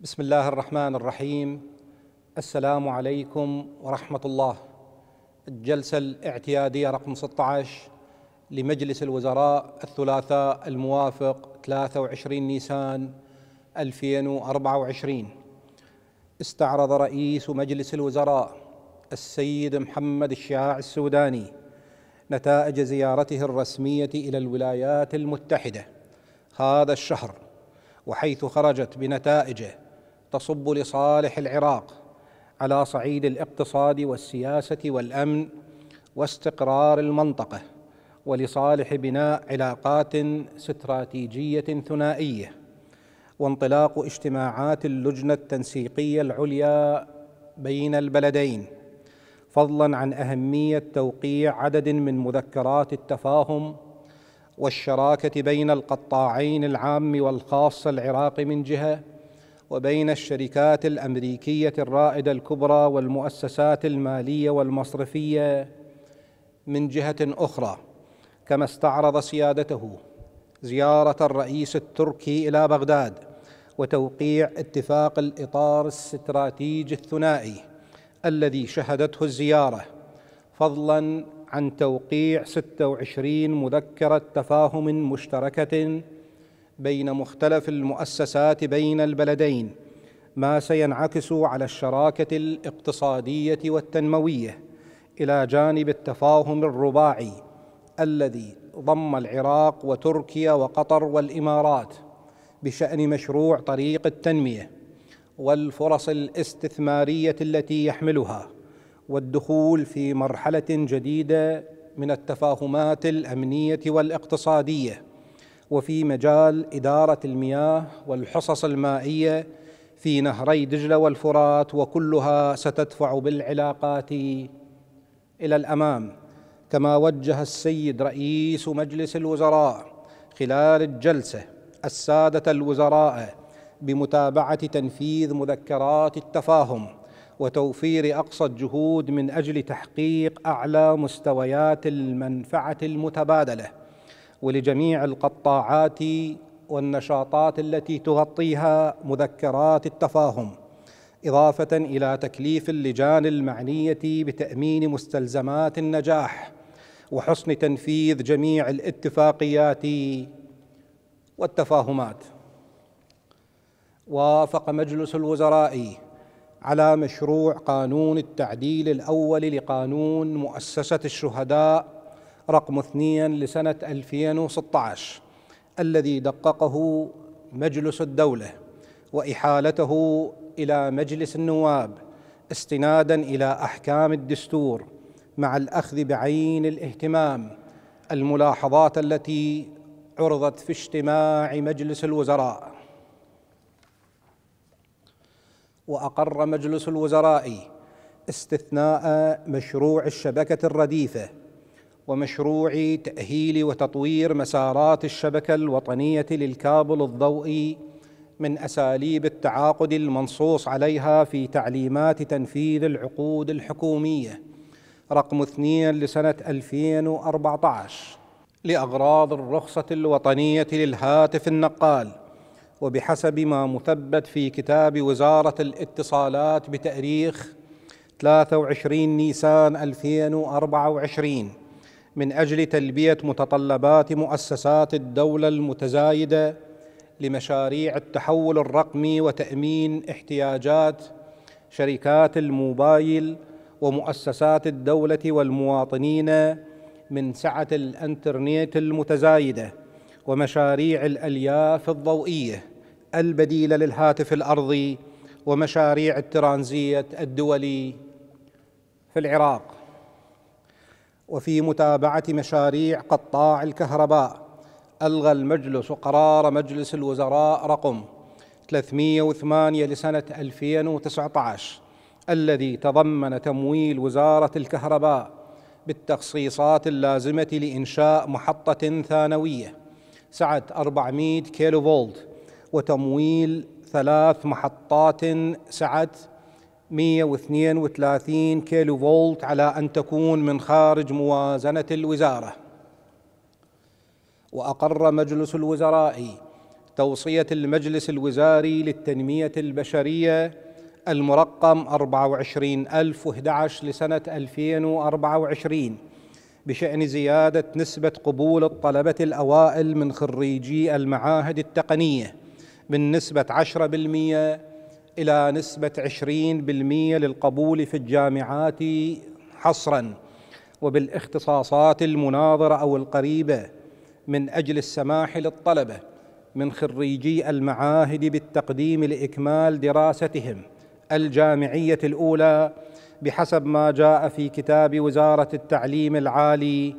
بسم الله الرحمن الرحيم السلام عليكم ورحمة الله الجلسة الاعتيادية رقم 16 لمجلس الوزراء الثلاثاء الموافق 23 نيسان 2024 استعرض رئيس مجلس الوزراء السيد محمد الشعاع السوداني نتائج زيارته الرسمية إلى الولايات المتحدة هذا الشهر وحيث خرجت بنتائجه تصب لصالح العراق على صعيد الاقتصاد والسياسه والامن واستقرار المنطقه ولصالح بناء علاقات استراتيجيه ثنائيه وانطلاق اجتماعات اللجنه التنسيقيه العليا بين البلدين فضلا عن اهميه توقيع عدد من مذكرات التفاهم والشراكه بين القطاعين العام والخاص العراقي من جهه وبين الشركات الامريكيه الرائده الكبرى والمؤسسات الماليه والمصرفيه من جهه اخرى كما استعرض سيادته زياره الرئيس التركي الى بغداد وتوقيع اتفاق الاطار الاستراتيجي الثنائي الذي شهدته الزياره فضلا عن توقيع 26 مذكره تفاهم مشتركه بين مختلف المؤسسات بين البلدين ما سينعكس على الشراكه الاقتصاديه والتنمويه الى جانب التفاهم الرباعي الذي ضم العراق وتركيا وقطر والامارات بشان مشروع طريق التنميه والفرص الاستثماريه التي يحملها والدخول في مرحله جديده من التفاهمات الامنيه والاقتصاديه وفي مجال إدارة المياه والحصص المائية في نهري دجلة والفرات وكلها ستدفع بالعلاقات إلى الأمام كما وجه السيد رئيس مجلس الوزراء خلال الجلسة السادة الوزراء بمتابعة تنفيذ مذكرات التفاهم وتوفير أقصى الجهود من أجل تحقيق أعلى مستويات المنفعة المتبادلة ولجميع القطاعات والنشاطات التي تغطيها مذكرات التفاهم اضافه الى تكليف اللجان المعنيه بتامين مستلزمات النجاح وحسن تنفيذ جميع الاتفاقيات والتفاهمات وافق مجلس الوزراء على مشروع قانون التعديل الاول لقانون مؤسسه الشهداء رقم اثنيا لسنة 2016 الذي دققه مجلس الدولة وإحالته إلى مجلس النواب استنادا إلى أحكام الدستور مع الأخذ بعين الاهتمام الملاحظات التي عرضت في اجتماع مجلس الوزراء وأقر مجلس الوزراء استثناء مشروع الشبكة الرديفة ومشروع تأهيل وتطوير مسارات الشبكة الوطنية للكابل الضوئي من أساليب التعاقد المنصوص عليها في تعليمات تنفيذ العقود الحكومية رقم 2 لسنة 2014 لأغراض الرخصة الوطنية للهاتف النقال وبحسب ما مثبت في كتاب وزارة الاتصالات بتاريخ 23 نيسان 2024 من اجل تلبيه متطلبات مؤسسات الدوله المتزايده لمشاريع التحول الرقمي وتامين احتياجات شركات الموبايل ومؤسسات الدوله والمواطنين من سعه الانترنت المتزايده ومشاريع الالياف الضوئيه البديله للهاتف الارضي ومشاريع الترانزيت الدولي في العراق وفي متابعه مشاريع قطاع الكهرباء الغى المجلس قرار مجلس الوزراء رقم 308 لسنه 2019 الذي تضمن تمويل وزاره الكهرباء بالتخصيصات اللازمه لانشاء محطه ثانويه سعه 400 كيلو فولت وتمويل ثلاث محطات سعه 132 كيلو فولت على أن تكون من خارج موازنة الوزارة وأقر مجلس الوزراء توصية المجلس الوزاري للتنمية البشرية المرقم 24011 لسنة 2024 بشأن زيادة نسبة قبول الطلبة الأوائل من خريجي المعاهد التقنية من نسبة 10% إلى نسبة 20% للقبول في الجامعات حصرا وبالاختصاصات المناظرة أو القريبة من أجل السماح للطلبة من خريجي المعاهد بالتقديم لإكمال دراستهم الجامعية الأولى بحسب ما جاء في كتاب وزارة التعليم العالي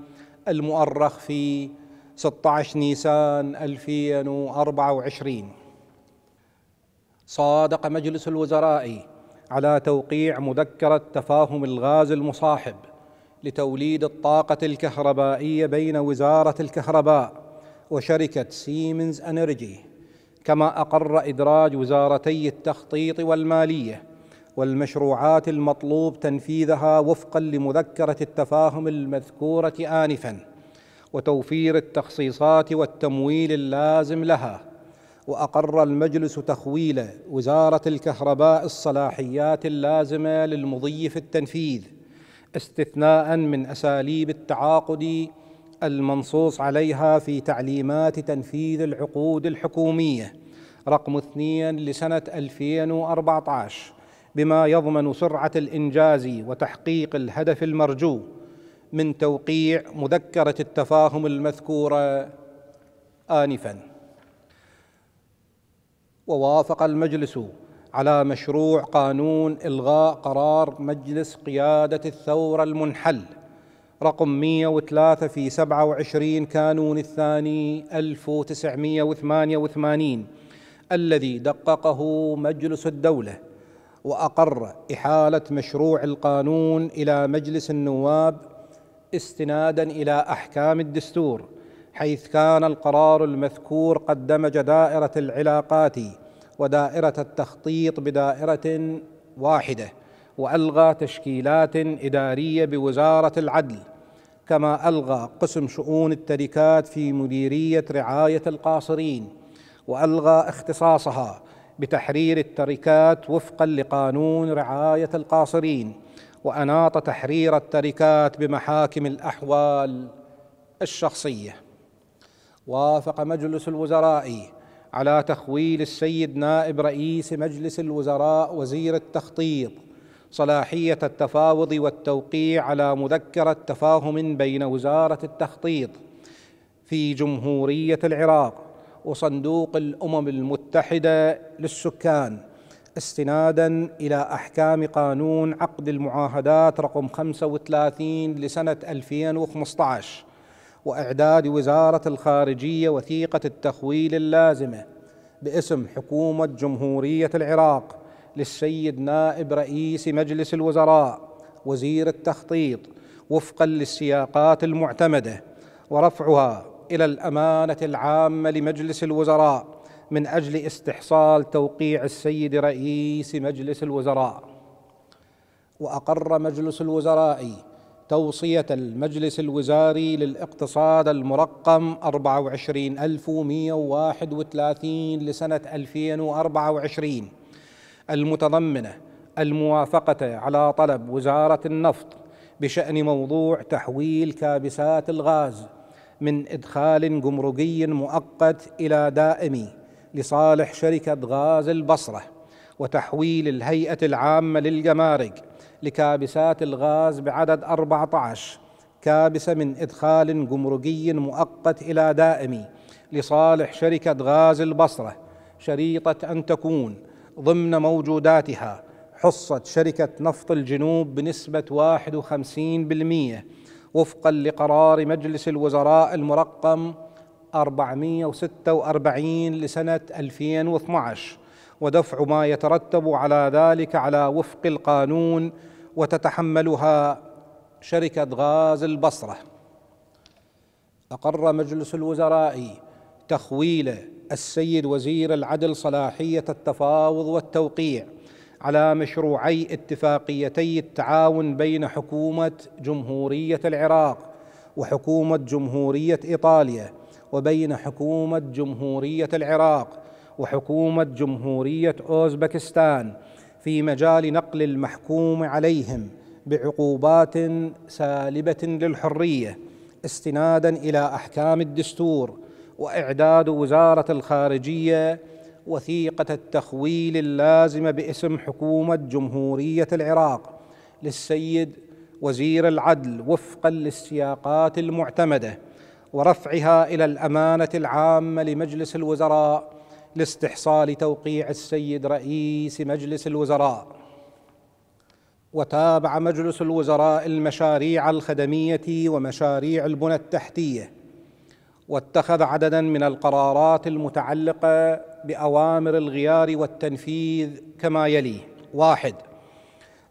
المؤرخ في 16 نيسان 2024 صادق مجلس الوزراء على توقيع مذكرة تفاهم الغاز المصاحب لتوليد الطاقة الكهربائية بين وزارة الكهرباء وشركة سيمنز أنرجي كما أقر إدراج وزارتي التخطيط والمالية والمشروعات المطلوب تنفيذها وفقا لمذكرة التفاهم المذكورة آنفا وتوفير التخصيصات والتمويل اللازم لها واقر المجلس تخويل وزاره الكهرباء الصلاحيات اللازمه للمضي في التنفيذ استثناء من اساليب التعاقد المنصوص عليها في تعليمات تنفيذ العقود الحكوميه رقم اثنين لسنه 2014 بما يضمن سرعه الانجاز وتحقيق الهدف المرجو من توقيع مذكره التفاهم المذكوره انفا ووافق المجلس على مشروع قانون إلغاء قرار مجلس قيادة الثورة المنحل رقم 103 في 27 كانون الثاني 1988 الذي دققه مجلس الدولة وأقر إحالة مشروع القانون إلى مجلس النواب استنادا إلى أحكام الدستور حيث كان القرار المذكور قد دمج دائره العلاقات ودائره التخطيط بدائره واحده والغى تشكيلات اداريه بوزاره العدل كما الغى قسم شؤون التركات في مديريه رعايه القاصرين والغى اختصاصها بتحرير التركات وفقا لقانون رعايه القاصرين واناط تحرير التركات بمحاكم الاحوال الشخصيه وافق مجلس الوزراء على تخويل السيد نائب رئيس مجلس الوزراء وزير التخطيط صلاحيه التفاوض والتوقيع على مذكره تفاهم بين وزاره التخطيط في جمهوريه العراق وصندوق الامم المتحده للسكان استنادا الى احكام قانون عقد المعاهدات رقم 35 لسنه 2015 واعداد وزاره الخارجيه وثيقه التخويل اللازمه باسم حكومه جمهوريه العراق للسيد نائب رئيس مجلس الوزراء وزير التخطيط وفقا للسياقات المعتمده ورفعها الى الامانه العامه لمجلس الوزراء من اجل استحصال توقيع السيد رئيس مجلس الوزراء واقر مجلس الوزراء توصية المجلس الوزاري للاقتصاد المرقم 24131 لسنة 2024 المتضمنة الموافقة على طلب وزارة النفط بشأن موضوع تحويل كابسات الغاز من إدخال جمركي مؤقت إلى دائمي لصالح شركة غاز البصرة وتحويل الهيئة العامة للجمارك لكابسات الغاز بعدد 14 كابسة من إدخال جمركي مؤقت إلى دائمي لصالح شركة غاز البصرة شريطة أن تكون ضمن موجوداتها حصة شركة نفط الجنوب بنسبة 51% وفقا لقرار مجلس الوزراء المرقم 446 لسنة 2012 ودفع ما يترتب على ذلك على وفق القانون وتتحملها شركه غاز البصره اقر مجلس الوزراء تخويل السيد وزير العدل صلاحيه التفاوض والتوقيع على مشروعي اتفاقيتي التعاون بين حكومه جمهوريه العراق وحكومه جمهوريه ايطاليا وبين حكومه جمهوريه العراق وحكومة جمهورية أوزبكستان في مجال نقل المحكوم عليهم بعقوبات سالبة للحرية استنادا إلى أحكام الدستور وإعداد وزارة الخارجية وثيقة التخويل اللازمة باسم حكومة جمهورية العراق للسيد وزير العدل وفقا للسياقات المعتمده ورفعها الى الامانه العامه لمجلس الوزراء لاستحصال توقيع السيد رئيس مجلس الوزراء وتابع مجلس الوزراء المشاريع الخدميه ومشاريع البنى التحتيه واتخذ عددا من القرارات المتعلقه باوامر الغيار والتنفيذ كما يلي واحد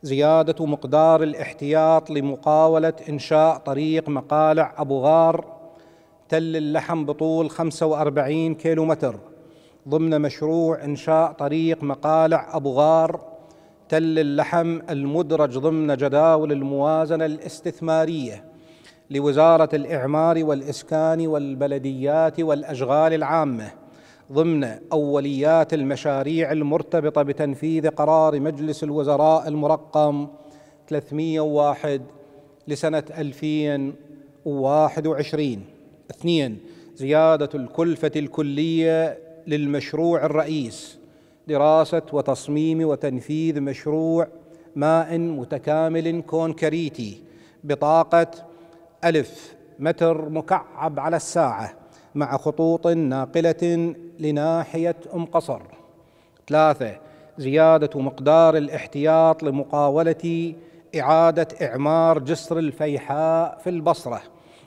زياده مقدار الاحتياط لمقاوله انشاء طريق مقالع ابو غار تل اللحم بطول 45 كيلومتر ضمن مشروع إنشاء طريق مقالع أبو غار تل اللحم المدرج ضمن جداول الموازنة الاستثمارية لوزارة الإعمار والإسكان والبلديات والأشغال العامة ضمن أوليات المشاريع المرتبطة بتنفيذ قرار مجلس الوزراء المرقم 301 لسنة 2021 اثنين زيادة الكلفة الكلية للمشروع الرئيس دراسه وتصميم وتنفيذ مشروع ماء متكامل كونكريتي بطاقه ألف متر مكعب على الساعة مع خطوط ناقلة لناحية أم قصر ثلاثة زيادة مقدار الاحتياط لمقاولة إعادة إعمار جسر الفيحاء في البصرة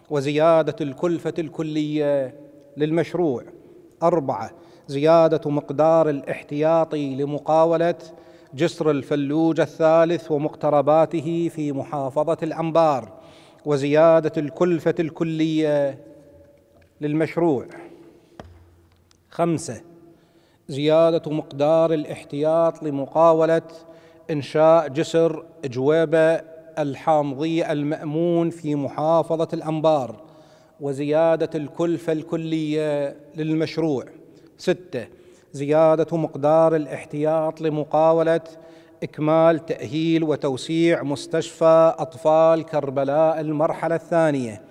وزيادة الكلفة الكلية للمشروع أربعة زيادة مقدار الاحتياط لمقاولة جسر الفلوج الثالث ومقترباته في محافظة الأنبار وزيادة الكلفة الكلية للمشروع. خمسة زيادة مقدار الاحتياط لمقاولة إنشاء جسر جويبة الحامضية المأمون في محافظة الأنبار وزيادة الكلفة الكلية للمشروع. ستة زيادة مقدار الاحتياط لمقاولة إكمال تأهيل وتوسيع مستشفى أطفال كربلاء المرحلة الثانية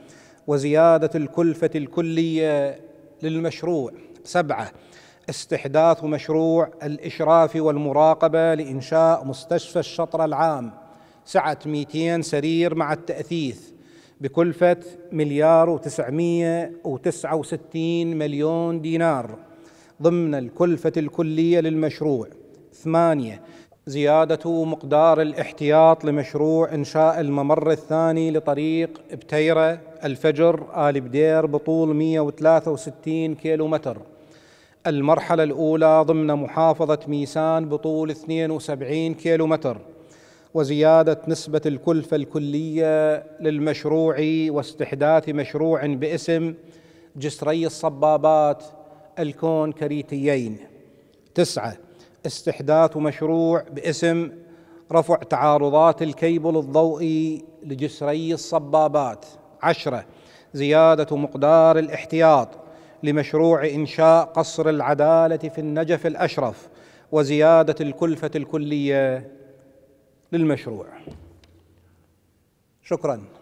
وزيادة الكلفة الكلية للمشروع سبعة استحداث مشروع الإشراف والمراقبة لإنشاء مستشفى الشطر العام سعة 200 سرير مع التأثيث بكلفة مليار وتسعمية وتسعة وستين مليون دينار ضمن الكلفة الكلية للمشروع ثمانية زيادة مقدار الاحتياط لمشروع إنشاء الممر الثاني لطريق بتيرة الفجر آل بدير بطول 163 متر المرحلة الأولى ضمن محافظة ميسان بطول 72 متر وزيادة نسبة الكلفة الكلية للمشروع واستحداث مشروع باسم جسري الصبابات الكونكريتيين تسعة استحداث مشروع باسم رفع تعارضات الكيبل الضوئي لجسري الصبابات عشرة زيادة مقدار الاحتياط لمشروع إنشاء قصر العدالة في النجف الأشرف وزيادة الكلفة الكلية للمشروع شكراً